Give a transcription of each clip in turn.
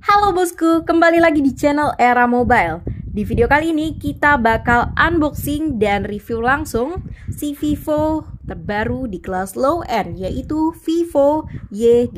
Halo bosku, kembali lagi di channel Era Mobile. Di video kali ini kita bakal unboxing dan review langsung si Vivo terbaru di kelas low end yaitu Vivo Y18.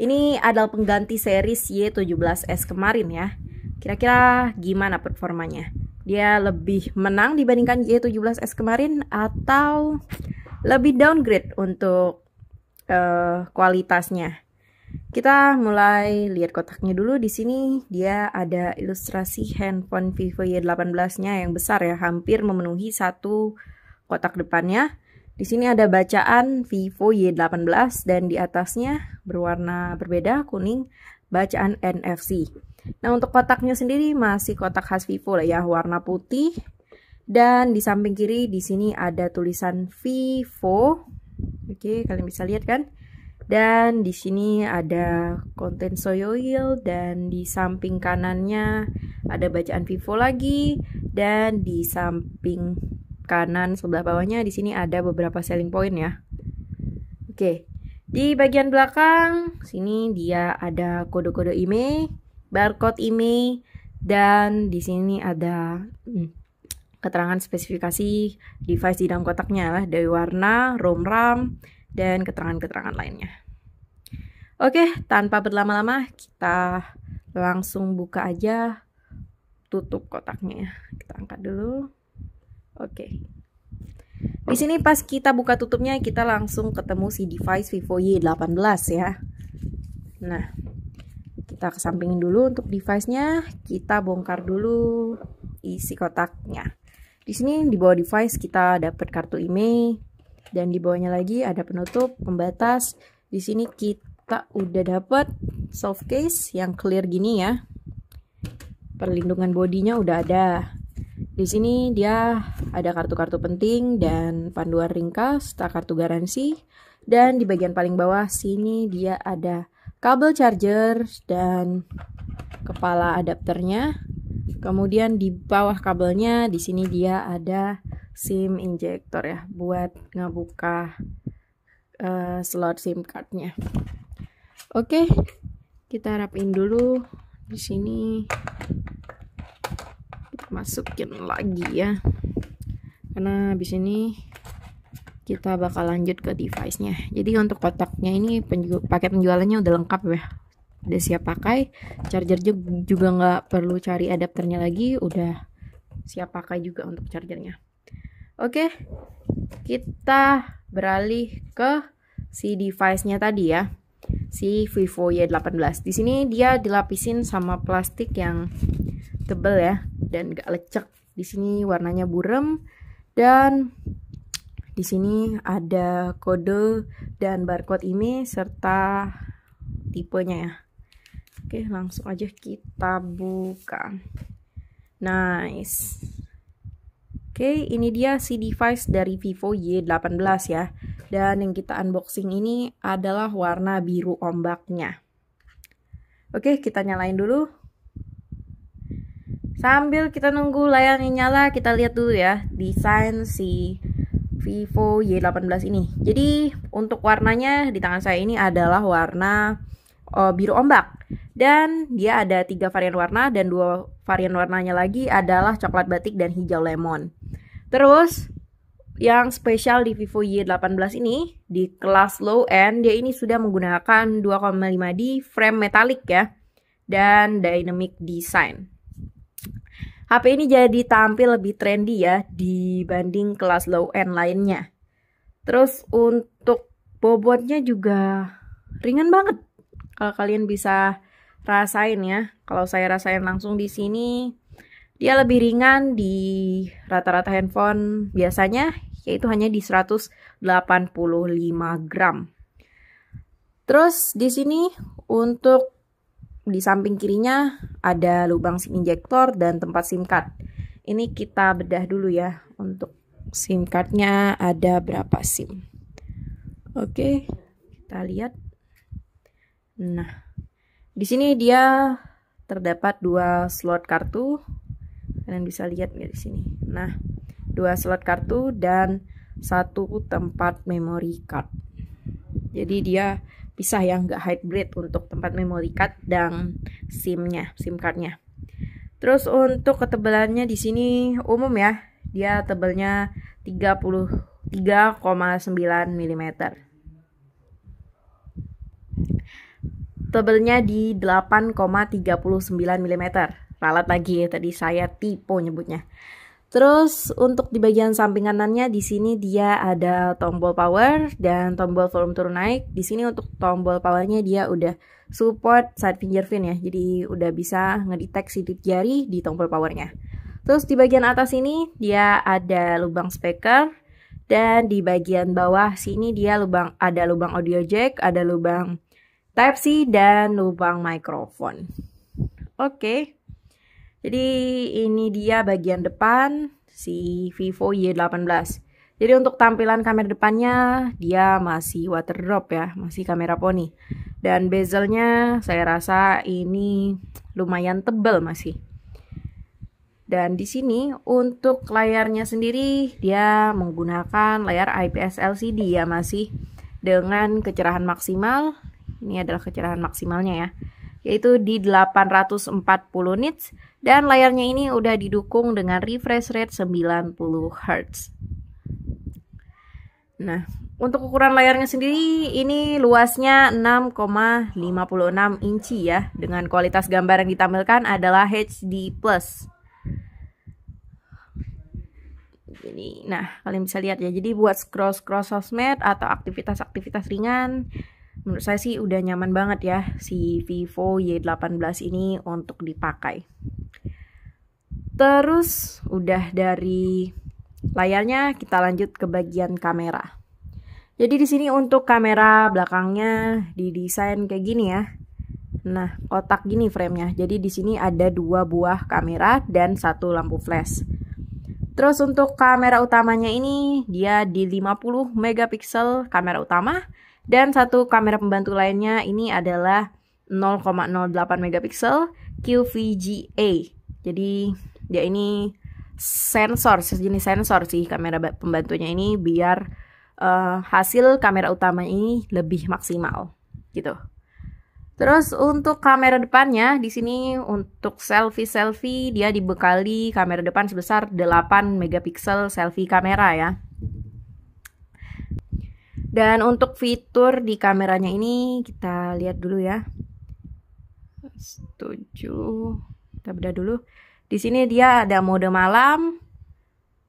Ini adalah pengganti series Y17s kemarin ya. Kira-kira gimana performanya? Dia lebih menang dibandingkan Y17s kemarin atau lebih downgrade untuk uh, kualitasnya? Kita mulai lihat kotaknya dulu. Di sini dia ada ilustrasi handphone Vivo Y18-nya yang besar ya, hampir memenuhi satu kotak depannya. Di sini ada bacaan Vivo Y18 dan di atasnya berwarna berbeda kuning bacaan NFC. Nah, untuk kotaknya sendiri masih kotak khas Vivo lah ya, warna putih. Dan di samping kiri di sini ada tulisan Vivo. Oke, kalian bisa lihat kan? Dan di sini ada konten Soyoil dan di samping kanannya ada bacaan Vivo lagi dan di samping kanan sebelah bawahnya di sini ada beberapa selling point ya. Oke. Di bagian belakang sini dia ada kode-kode IMEI, e, barcode IMEI e, dan di sini ada hmm, keterangan spesifikasi device di dalam kotaknya lah dari warna, ROM RAM dan keterangan-keterangan lainnya. Oke, tanpa berlama-lama kita langsung buka aja tutup kotaknya. Ya. Kita angkat dulu. Oke. Di sini pas kita buka tutupnya kita langsung ketemu si device Vivo Y18 ya. Nah, kita kesampingin dulu untuk device-nya, kita bongkar dulu isi kotaknya. Di sini di bawah device kita dapat kartu IMEI dan di bawahnya lagi ada penutup, pembatas. Di sini kita kita udah dapet soft case yang clear gini ya perlindungan bodinya udah ada di sini dia ada kartu-kartu penting dan panduan ringkas tak kartu garansi dan di bagian paling bawah sini dia ada kabel charger dan kepala adapternya kemudian di bawah kabelnya di sini dia ada SIM injector ya buat ngebuka uh, slot SIM cardnya. Oke, kita rapin dulu di sini. Kita masukin lagi ya. Karena di sini kita bakal lanjut ke device-nya. Jadi untuk kotaknya ini penjual, paket penjualannya udah lengkap ya. Udah siap pakai. Charger juga nggak perlu cari adapternya lagi, udah siap pakai juga untuk chargernya. Oke, kita beralih ke si device-nya tadi ya si Vivo Y18. Di sini dia dilapisin sama plastik yang tebel ya dan gak lecek. Di sini warnanya burem dan di sini ada kode dan barcode ini serta tipenya ya. Oke, langsung aja kita buka. Nice. Oke, ini dia si device dari Vivo Y18 ya. Dan yang kita unboxing ini adalah warna biru ombaknya. Oke, kita nyalain dulu. Sambil kita nunggu layarnya nyala, kita lihat dulu ya desain si Vivo Y18 ini. Jadi untuk warnanya di tangan saya ini adalah warna uh, biru ombak. Dan dia ada tiga varian warna dan dua varian warnanya lagi adalah coklat batik dan hijau lemon. Terus yang spesial di Vivo Y18 ini di kelas low end dia ini sudah menggunakan 2,5D frame metalik ya dan dynamic design. HP ini jadi tampil lebih trendy ya dibanding kelas low end lainnya. Terus untuk bobotnya juga ringan banget. Kalau kalian bisa rasain ya, kalau saya rasain langsung di sini dia lebih ringan di rata-rata handphone biasanya, yaitu hanya di 185 gram. Terus di sini untuk di samping kirinya ada lubang SIM injector dan tempat SIM card. Ini kita bedah dulu ya untuk SIM cardnya ada berapa SIM. Oke, kita lihat. Nah, di sini dia terdapat dua slot kartu kalian bisa lihat nggak di sini nah dua slot kartu dan satu tempat memory card jadi dia pisah ya nggak hybrid untuk tempat memory card dan simnya sim cardnya terus untuk ketebalannya di sini umum ya dia tebalnya 33,9 mm Tebelnya di 8,39 mm Ralat lagi ya tadi saya tipe nyebutnya. Terus untuk di bagian samping kanannya di sini dia ada tombol power dan tombol volume turun naik. Di sini untuk tombol powernya dia udah support side finger fin ya. Jadi udah bisa ngedeteksi sidik jari di tombol powernya. Terus di bagian atas ini dia ada lubang speaker dan di bagian bawah sini dia lubang ada lubang audio jack, ada lubang type C dan lubang mikrofon. Oke. Okay. Jadi ini dia bagian depan si Vivo Y18. Jadi untuk tampilan kamera depannya dia masih water drop ya, masih kamera poni. Dan bezelnya saya rasa ini lumayan tebal masih. Dan di sini untuk layarnya sendiri dia menggunakan layar IPS LCD ya masih dengan kecerahan maksimal. Ini adalah kecerahan maksimalnya ya, yaitu di 840 nits dan layarnya ini udah didukung dengan refresh rate 90 Hz. Nah, untuk ukuran layarnya sendiri ini luasnya 6,56 inci ya dengan kualitas gambar yang ditampilkan adalah HD+. Jadi, nah kalian bisa lihat ya. Jadi buat scroll-scroll sosmed atau aktivitas-aktivitas ringan menurut saya sih udah nyaman banget ya si Vivo Y18 ini untuk dipakai. Terus udah dari layarnya kita lanjut ke bagian kamera. Jadi di sini untuk kamera belakangnya didesain kayak gini ya. Nah, kotak gini framenya. Jadi di sini ada dua buah kamera dan satu lampu flash. Terus untuk kamera utamanya ini dia di 50 megapiksel kamera utama dan satu kamera pembantu lainnya ini adalah 0,08 megapiksel QVGA. Jadi dia ini sensor, sejenis sensor sih kamera pembantunya ini biar uh, hasil kamera utama ini lebih maksimal gitu. Terus untuk kamera depannya di sini untuk selfie selfie dia dibekali kamera depan sebesar 8 megapiksel selfie kamera ya. Dan untuk fitur di kameranya ini kita lihat dulu ya. Setuju. Kita bedah dulu. Di sini dia ada mode malam,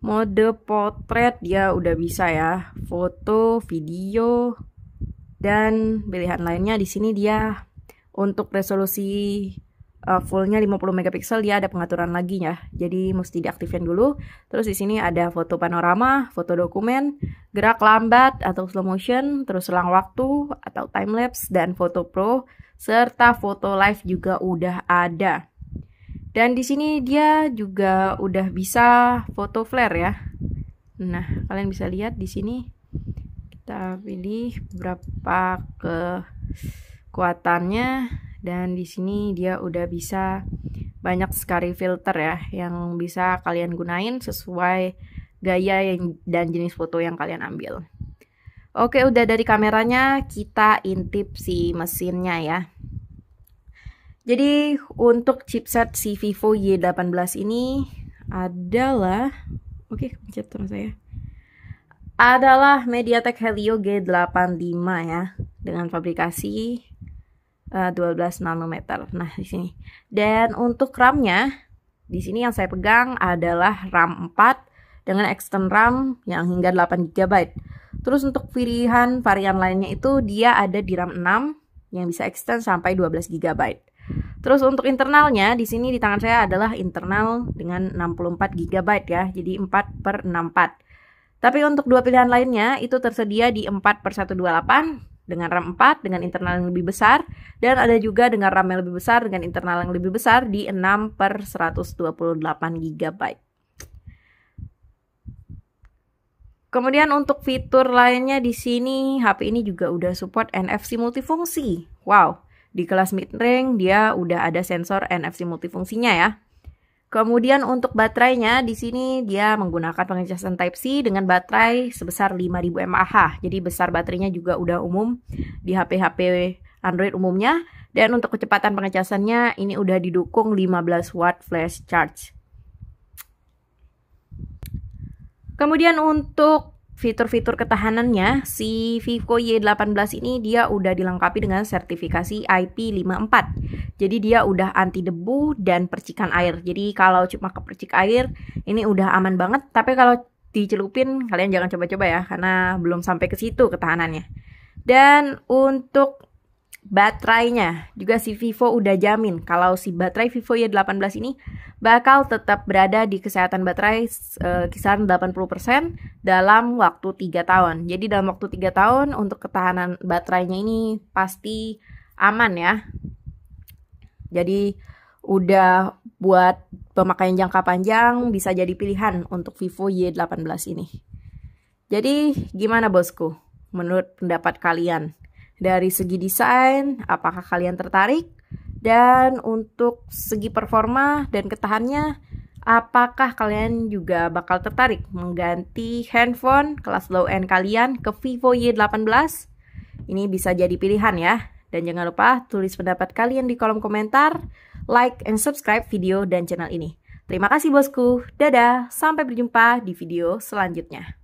mode potret dia udah bisa ya, foto, video, dan pilihan lainnya di sini dia untuk resolusi uh, fullnya 50 megapiksel dia ada pengaturan lagi ya. Jadi mesti diaktifkan dulu. Terus di sini ada foto panorama, foto dokumen, gerak lambat atau slow motion, terus selang waktu atau time lapse dan foto pro serta foto live juga udah ada. Dan di sini dia juga udah bisa foto flare ya. Nah, kalian bisa lihat di sini kita pilih berapa kekuatannya dan di sini dia udah bisa banyak sekali filter ya yang bisa kalian gunain sesuai gaya yang, dan jenis foto yang kalian ambil. Oke, udah dari kameranya kita intip si mesinnya ya. Jadi untuk chipset si Vivo Y18 ini adalah oke, okay, pencet terus saya. Adalah MediaTek Helio G85 ya dengan fabrikasi 12 eh, nanometer. Nah, di sini. Dan untuk RAM-nya di sini yang saya pegang adalah RAM 4 dengan extend RAM yang hingga 8 GB. Terus untuk pilihan varian lainnya itu dia ada di RAM 6 yang bisa extend sampai 12 GB. Terus untuk internalnya di sini di tangan saya adalah internal dengan 64 GB ya, jadi 4 per 64. Tapi untuk dua pilihan lainnya itu tersedia di 4 per 128 dengan RAM 4 dengan internal yang lebih besar dan ada juga dengan RAM yang lebih besar dengan internal yang lebih besar di 6 per 128 GB. Kemudian untuk fitur lainnya di sini HP ini juga udah support NFC multifungsi. Wow, di kelas mid-range dia udah ada sensor NFC multifungsinya ya. Kemudian untuk baterainya di sini dia menggunakan pengecasan Type-C dengan baterai sebesar 5000 mAh. Jadi besar baterainya juga udah umum di HP-HP Android umumnya. Dan untuk kecepatan pengecasannya ini udah didukung 15 watt flash charge. Kemudian untuk fitur-fitur ketahanannya, si Vivo Y18 ini dia udah dilengkapi dengan sertifikasi IP54. Jadi dia udah anti debu dan percikan air. Jadi kalau cuma kepercik air, ini udah aman banget. Tapi kalau dicelupin, kalian jangan coba-coba ya, karena belum sampai ke situ ketahanannya. Dan untuk baterainya juga si Vivo udah jamin kalau si baterai Vivo Y18 ini bakal tetap berada di kesehatan baterai e, kisaran 80% dalam waktu 3 tahun. Jadi dalam waktu 3 tahun untuk ketahanan baterainya ini pasti aman ya. Jadi udah buat pemakaian jangka panjang bisa jadi pilihan untuk Vivo Y18 ini. Jadi gimana bosku menurut pendapat kalian? dari segi desain, apakah kalian tertarik? Dan untuk segi performa dan ketahannya, apakah kalian juga bakal tertarik mengganti handphone kelas low-end kalian ke Vivo Y18? Ini bisa jadi pilihan ya. Dan jangan lupa tulis pendapat kalian di kolom komentar, like, and subscribe video dan channel ini. Terima kasih bosku, dadah, sampai berjumpa di video selanjutnya.